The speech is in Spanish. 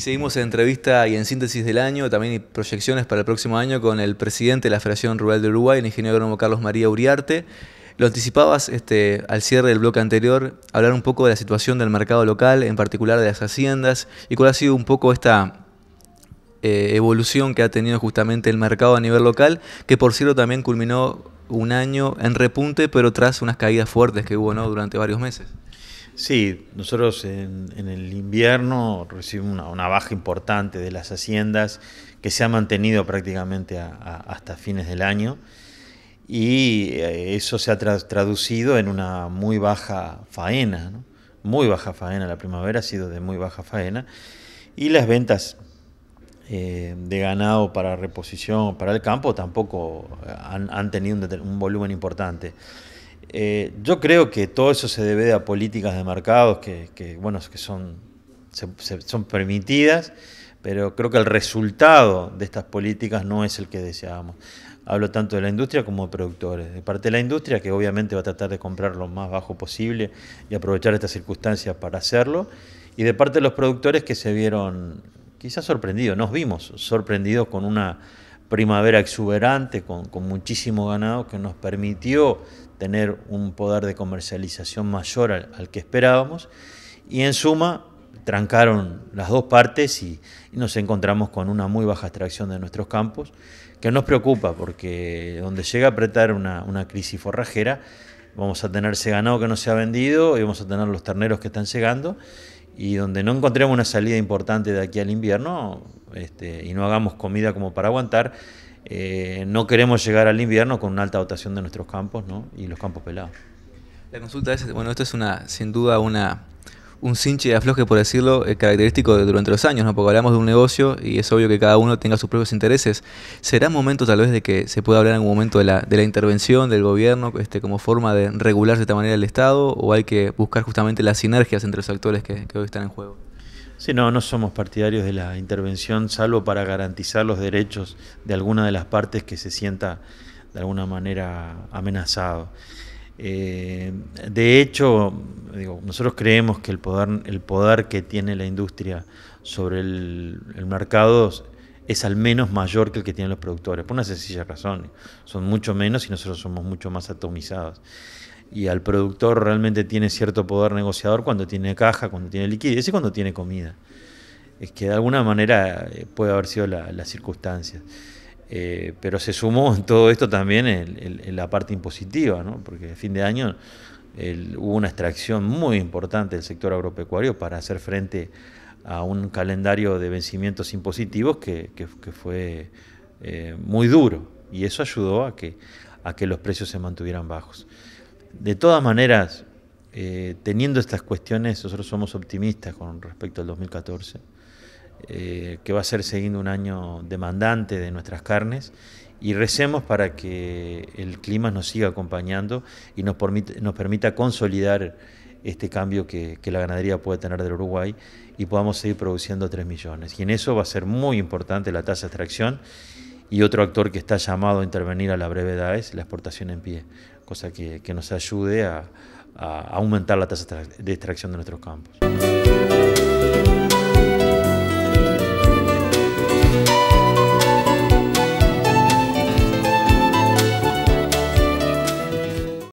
seguimos en entrevista y en síntesis del año, también y proyecciones para el próximo año con el presidente de la Federación Rural de Uruguay, el ingeniero agrónomo Carlos María Uriarte. Lo anticipabas este, al cierre del bloque anterior, hablar un poco de la situación del mercado local, en particular de las haciendas, y cuál ha sido un poco esta eh, evolución que ha tenido justamente el mercado a nivel local, que por cierto también culminó un año en repunte, pero tras unas caídas fuertes que hubo ¿no? durante varios meses. Sí, nosotros en, el invierno recibimos una, baja importante de las haciendas que se ha mantenido prácticamente hasta fines del año y eh, eso se ha traducido en una muy baja faena, muy baja faena, la primavera ha sido de muy baja faena y las ventas eh, de ganado para reposición para el campo tampoco han, tenido un, un volumen importante. Eh, yo creo que todo eso se debe a políticas de mercados que, bueno, que son, son permitidas, pero creo que el resultado de estas políticas no es el que deseábamos. Hablo tanto de la industria como de productores. De parte de la industria, que obviamente va a tratar de comprar lo más bajo posible y aprovechar estas circunstancias para hacerlo, y de parte de los productores que se vieron quizás sorprendidos, nos vimos sorprendidos con una primavera exuberante con, muchísimo ganado que nos permitió tener un poder de comercialización mayor al, que esperábamos y en suma trancaron las dos partes y, nos encontramos con una muy baja extracción de nuestros campos que nos preocupa porque donde llega a apretar una, una crisis forrajera vamos a tener ese ganado que no se ha vendido y vamos a tener los terneros que están llegando y donde no encontremos una salida importante de aquí al invierno este, y no hagamos comida como para aguantar, eh, no queremos llegar al invierno con una alta dotación de nuestros campos y los campos pelados. La consulta es, bueno, esto es una, sin duda una, un cinche de afloje, por decirlo, eh, característico de durante los años, ¿no? porque hablamos de un negocio y es obvio que cada uno tenga sus propios intereses. ¿Será momento tal vez de que se pueda hablar en algún momento de la, intervención del gobierno este, como forma de regular de esta manera el Estado o hay que buscar justamente las sinergias entre los actores que, que hoy están en juego? Sí, no, no somos partidarios de la intervención, salvo para garantizar los derechos de alguna de las partes que se sienta de alguna manera amenazado. Eh, de hecho, nosotros creemos que el poder, el poder que tiene la industria sobre el, mercado es al menos mayor que el que tienen los productores, por una sencilla razón. Son mucho menos y nosotros somos mucho más atomizados. Y al productor realmente tiene cierto poder negociador cuando tiene caja, cuando tiene liquidez y cuando tiene comida. Es que de alguna manera eh, puede haber sido la, las circunstancias. Eh, pero se sumó en todo esto también la parte impositiva, ¿no? porque a fin de año hubo una extracción muy importante del sector agropecuario para hacer frente a un calendario de vencimientos impositivos que, fue eh, muy duro y eso ayudó a que, los precios se mantuvieran bajos. De todas maneras, eh, teniendo estas cuestiones, nosotros somos optimistas con respecto al 2014 eh, que va a ser siguiendo un año demandante de nuestras carnes y recemos para que el clima nos siga acompañando y nos, nos permita consolidar este cambio que, la ganadería puede tener del Uruguay y podamos seguir produciendo 3 millones. Y en eso va a ser muy importante la tasa de extracción y otro actor que está llamado a intervenir a la brevedad es la exportación en pie, cosa que, que nos ayude a, a aumentar la tasa de extracción de nuestros campos.